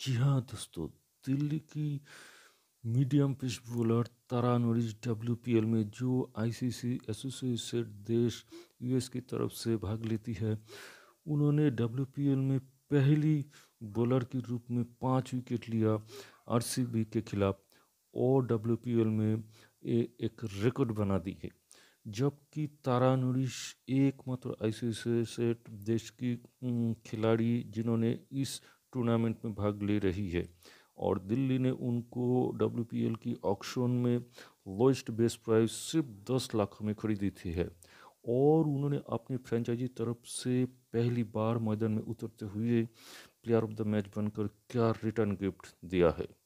जी हाँ दोस्तों दिल्ली की medium pitch bowler Tara P L में जो आईसीसी एसोसिएटेड देश यूएस की तरफ से भाग लेती है उन्होंने एल में पहली बॉलर के रूप में पाँच विकेट लिया आरसीबी के खिलाफ और एल में ए, एक रिकॉर्ड बना दी है जबकि तारा नरिश एकमात्र आईसीसी देश की खिलाड़ी जिन्होंने इस टूर्नामेंट में भाग ले रही है और दिल्ली ने उनको डब्ल्यू की ऑक्शन में लोएस्ट बेस प्राइस सिर्फ दस लाख में खरीदी थी है और उन्होंने अपनी फ्रेंचाइजी तरफ से पहली बार मैदान में उतरते हुए प्लेयर ऑफ द मैच बनकर क्या रिटर्न गिफ्ट दिया है